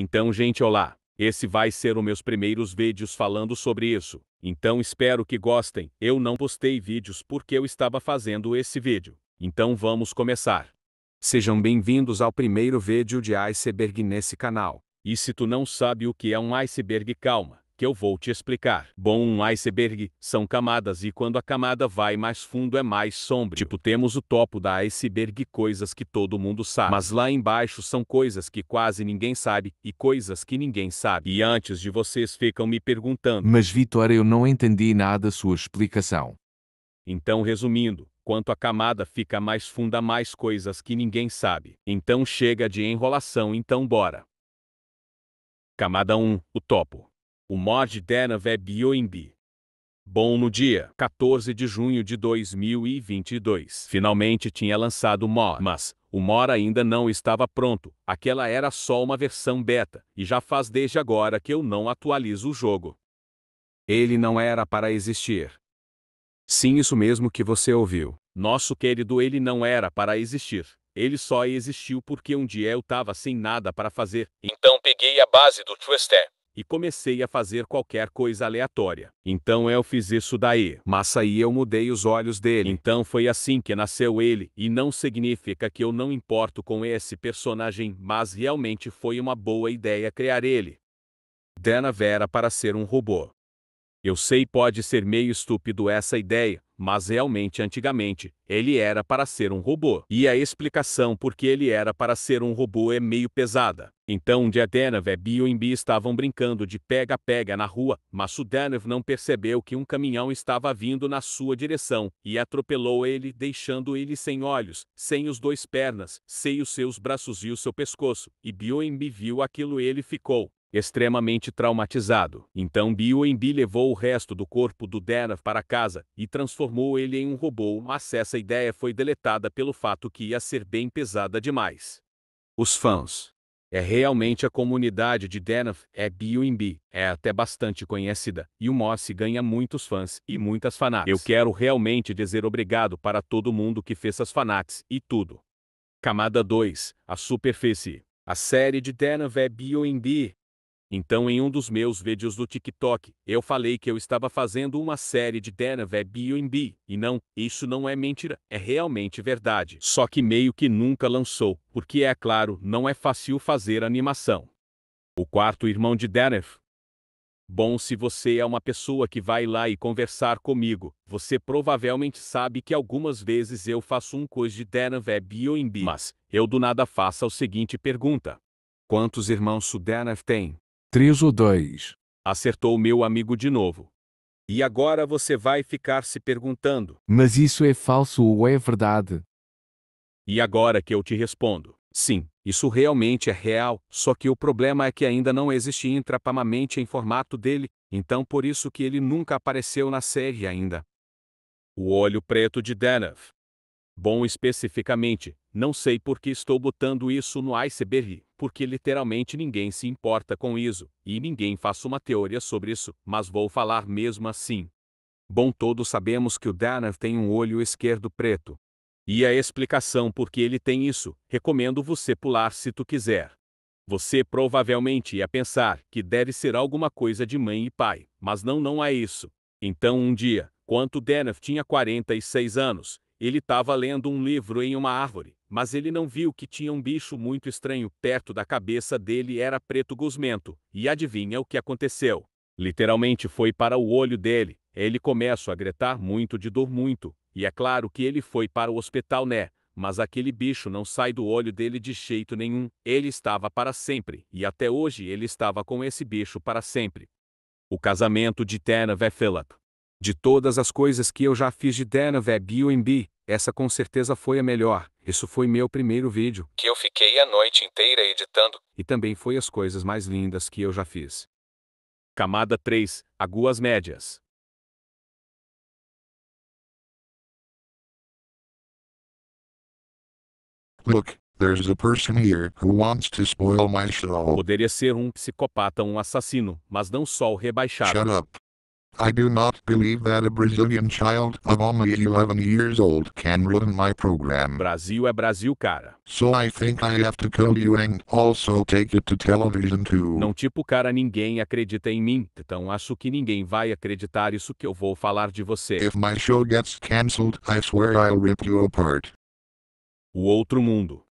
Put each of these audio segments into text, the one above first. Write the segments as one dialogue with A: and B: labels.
A: Então, gente, olá. Esse vai ser os meus primeiros vídeos falando sobre isso. Então espero que gostem. Eu não postei vídeos porque eu estava fazendo esse vídeo. Então vamos começar. Sejam bem-vindos ao primeiro vídeo de iceberg nesse canal. E se tu não sabe o que é um iceberg, calma que eu vou te explicar. Bom, um iceberg são camadas e quando a camada vai mais fundo é mais sombrio. Tipo, temos o topo da iceberg coisas que todo mundo sabe. Mas lá embaixo são coisas que quase ninguém sabe e coisas que ninguém sabe. E antes de vocês ficam me perguntando. Mas Vitor, eu não entendi nada sua explicação. Então, resumindo, quanto a camada fica mais funda, mais coisas que ninguém sabe. Então chega de enrolação, então bora. Camada 1, o topo. O mod Denav é BioImbi. Bom no dia 14 de junho de 2022. Finalmente tinha lançado o mod, mas o mod ainda não estava pronto. Aquela era só uma versão beta, e já faz desde agora que eu não atualizo o jogo. Ele não era para existir. Sim, isso mesmo que você ouviu. Nosso querido ele não era para existir. Ele só existiu porque um dia eu tava sem nada para fazer. Então peguei a base do Twister e comecei a fazer qualquer coisa aleatória. Então eu fiz isso daí, mas aí eu mudei os olhos dele. Então foi assim que nasceu ele, e não significa que eu não importo com esse personagem, mas realmente foi uma boa ideia criar ele. Dana Vera para ser um robô. Eu sei pode ser meio estúpido essa ideia, mas realmente antigamente, ele era para ser um robô. E a explicação por que ele era para ser um robô é meio pesada. Então Dyadenov e Bioimbi estavam brincando de pega-pega na rua, mas Sudanov não percebeu que um caminhão estava vindo na sua direção, e atropelou ele, deixando ele sem olhos, sem os dois pernas, sem os seus braços e o seu pescoço. E Bioimbi viu aquilo e ele ficou Extremamente traumatizado, então Bioenbi levou o resto do corpo do Denaf para casa e transformou ele em um robô, mas essa ideia foi deletada pelo fato que ia ser bem pesada demais. Os fãs. É realmente a comunidade de Denaf, é Bioenbi, é até bastante conhecida, e o Moss ganha muitos fãs e muitas fanáticas. Eu quero realmente dizer obrigado para todo mundo que fez as fanáticas e tudo. Camada 2, a superfície. A série de Denaf é B&B, então, em um dos meus vídeos do TikTok, eu falei que eu estava fazendo uma série de Denver B&B, e não, isso não é mentira, é realmente verdade. Só que meio que nunca lançou, porque é claro, não é fácil fazer animação. O quarto irmão de Denver. Bom, se você é uma pessoa que vai lá e conversar comigo, você provavelmente sabe que algumas vezes eu faço um coisa de Denver B&B, mas eu do nada faço a seguinte pergunta. Quantos irmãos o Sudanov tem? Três ou dois. Acertou meu amigo de novo. E agora você vai ficar se perguntando. Mas isso é falso ou é verdade? E agora que eu te respondo. Sim, isso realmente é real, só que o problema é que ainda não existe intrapamamente em formato dele, então por isso que ele nunca apareceu na série ainda. O olho preto de Denov. Bom especificamente, não sei por que estou botando isso no iceberg porque literalmente ninguém se importa com isso, e ninguém faz uma teoria sobre isso, mas vou falar mesmo assim. Bom, todos sabemos que o Danner tem um olho esquerdo preto. E a explicação por que ele tem isso, recomendo você pular se tu quiser. Você provavelmente ia pensar que deve ser alguma coisa de mãe e pai, mas não não é isso. Então um dia, quando Danner tinha 46 anos, ele estava lendo um livro em uma árvore, mas ele não viu que tinha um bicho muito estranho perto da cabeça dele era preto gosmento, e adivinha o que aconteceu? Literalmente foi para o olho dele, ele começou a gritar muito de dor muito, e é claro que ele foi para o hospital né, mas aquele bicho não sai do olho dele de jeito nenhum, ele estava para sempre, e até hoje ele estava com esse bicho para sempre. O casamento de Tenev é Philip. De todas as coisas que eu já fiz de Tenev é B&B, essa com certeza foi a melhor, isso foi meu primeiro vídeo, que eu fiquei a noite inteira editando, e também foi as coisas mais lindas que eu já fiz. Camada 3, Aguas Médias Look, there's a person here who wants to spoil my show. Poderia ser um psicopata, um assassino, mas não só o rebaixado. Shut up. I do not believe that a Brazilian child of only 11 years old can ruin my program. Brasil é Brasil, cara. So I think I have to kill you and also take it to television too. Não tipo, cara, ninguém acredita em mim, então acho que ninguém vai acreditar isso que eu vou falar de você. If my show gets cancelled, I swear I'll rip you apart. O outro mundo.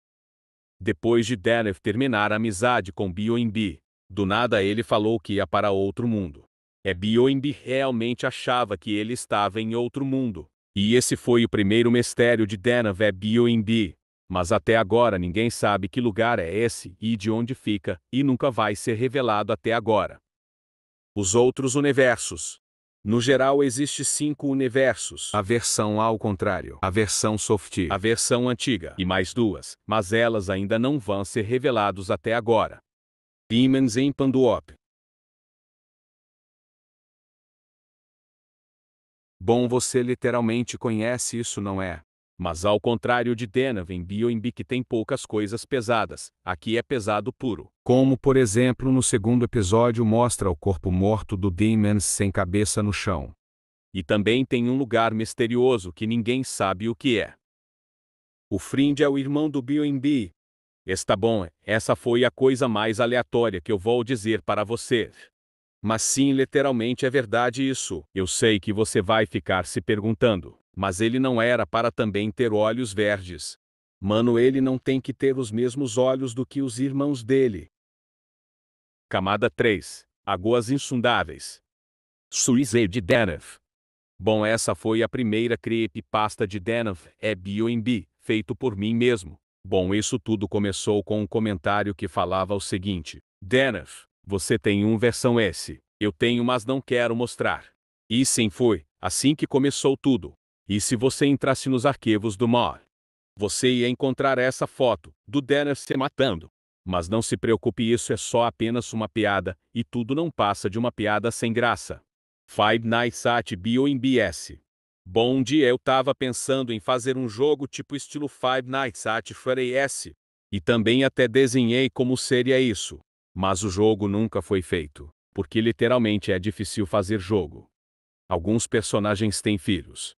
A: Depois de Denef terminar a amizade com B&B, do nada ele falou que ia para outro mundo. Ebioimbi é realmente achava que ele estava em outro mundo. E esse foi o primeiro mistério de Denav Ebioimbi. É mas até agora ninguém sabe que lugar é esse e de onde fica, e nunca vai ser revelado até agora. Os outros universos. No geral existe cinco universos. A versão ao contrário, a versão soft, a versão antiga e mais duas, mas elas ainda não vão ser revelados até agora. Demons em Panduop. Bom, você literalmente conhece isso, não é? Mas ao contrário de Denaven que tem poucas coisas pesadas, aqui é pesado puro. Como por exemplo no segundo episódio mostra o corpo morto do Demons sem cabeça no chão. E também tem um lugar misterioso que ninguém sabe o que é. O Frind é o irmão do Bioimbi. Está bom, essa foi a coisa mais aleatória que eu vou dizer para você. Mas sim, literalmente é verdade isso. Eu sei que você vai ficar se perguntando. Mas ele não era para também ter olhos verdes. Mano, ele não tem que ter os mesmos olhos do que os irmãos dele. Camada 3. Águas Suizei de Denef. Bom, essa foi a primeira creepypasta de Denef, é B.O.M.B., feito por mim mesmo. Bom, isso tudo começou com um comentário que falava o seguinte. Denef, você tem um versão S. Eu tenho, mas não quero mostrar. E sim foi, assim que começou tudo. E se você entrasse nos arquivos do MOR, você ia encontrar essa foto, do Dennis se matando. Mas não se preocupe, isso é só apenas uma piada, e tudo não passa de uma piada sem graça. Five Nights at BioMBS. Bom dia, eu tava pensando em fazer um jogo tipo estilo Five Nights at Freddy's, e também até desenhei como seria isso. Mas o jogo nunca foi feito, porque literalmente é difícil fazer jogo. Alguns personagens têm filhos.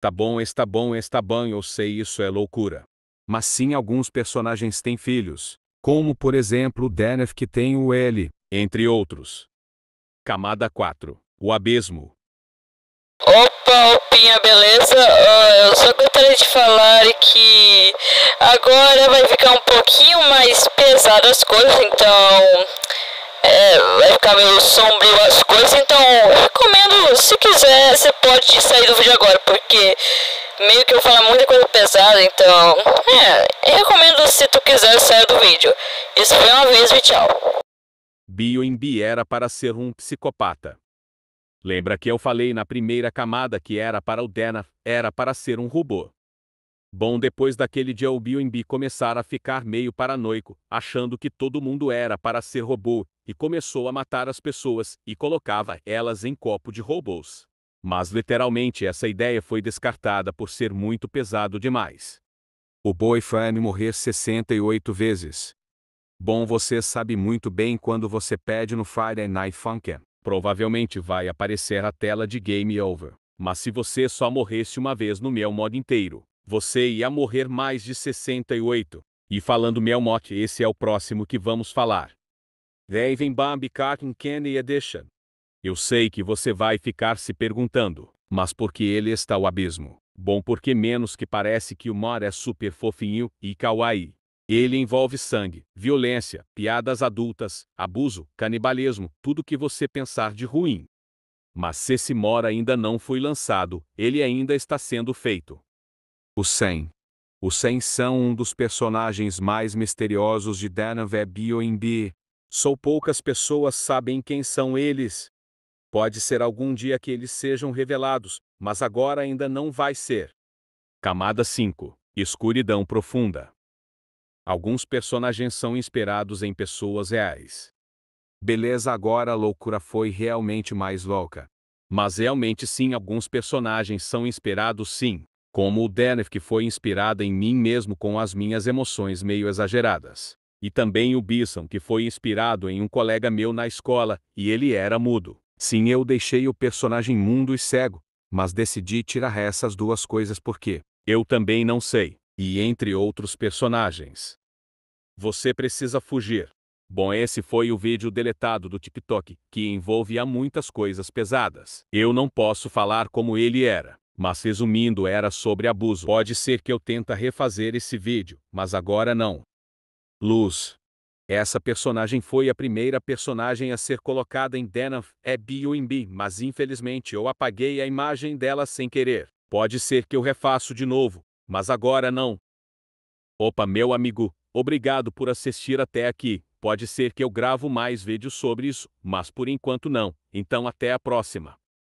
A: Tá bom, está bom, está bom, eu sei isso é loucura. Mas sim alguns personagens têm filhos, como por exemplo Denef que tem o L, entre outros. Camada 4. O abismo. Bom, beleza? Uh, eu só gostaria de falar que agora vai ficar um pouquinho mais pesado as coisas, então é, vai ficar meio sombrio as coisas, então recomendo, se quiser, você pode sair do vídeo agora, porque meio que eu falo muita coisa pesada, então é, recomendo se tu quiser sair do vídeo. Isso foi um aviso e tchau. Bioimbi era para ser um psicopata. Lembra que eu falei na primeira camada que era para o Denaf, era para ser um robô. Bom, depois daquele dia o B&B começara a ficar meio paranoico, achando que todo mundo era para ser robô, e começou a matar as pessoas e colocava elas em copo de robôs. Mas literalmente essa ideia foi descartada por ser muito pesado demais. O Boyfriend morrer 68 vezes. Bom, você sabe muito bem quando você pede no Friday Night Funkin'. Provavelmente vai aparecer a tela de Game Over. Mas se você só morresse uma vez no Melmod inteiro, você ia morrer mais de 68. E falando Melmot, esse é o próximo que vamos falar. Raven Bambi Carton Kenny Edition. Eu sei que você vai ficar se perguntando, mas por que ele está o abismo? Bom porque menos que parece que o Mor é super fofinho e kawaii. Ele envolve sangue, violência, piadas adultas, abuso, canibalismo, tudo que você pensar de ruim. Mas se esse mora ainda não foi lançado, ele ainda está sendo feito. O Sen. O Sen são um dos personagens mais misteriosos de Danave B.O.M.B. Só poucas pessoas sabem quem são eles. Pode ser algum dia que eles sejam revelados, mas agora ainda não vai ser. Camada 5. Escuridão profunda. Alguns personagens são inspirados em pessoas reais. Beleza, agora a loucura foi realmente mais louca. Mas realmente sim, alguns personagens são inspirados sim, como o Denef que foi inspirado em mim mesmo com as minhas emoções meio exageradas. E também o Bisson que foi inspirado em um colega meu na escola, e ele era mudo. Sim, eu deixei o personagem mundo e cego, mas decidi tirar essas duas coisas porque eu também não sei, e entre outros personagens. Você precisa fugir. Bom, esse foi o vídeo deletado do TikTok, que envolve a muitas coisas pesadas. Eu não posso falar como ele era, mas resumindo era sobre abuso. Pode ser que eu tenta refazer esse vídeo, mas agora não. Luz. Essa personagem foi a primeira personagem a ser colocada em Denaf, é B&B, mas infelizmente eu apaguei a imagem dela sem querer. Pode ser que eu refaço de novo, mas agora não. Opa, meu amigo, Obrigado por assistir até aqui. Pode ser que eu gravo mais vídeos sobre isso, mas por enquanto não. Então até a próxima.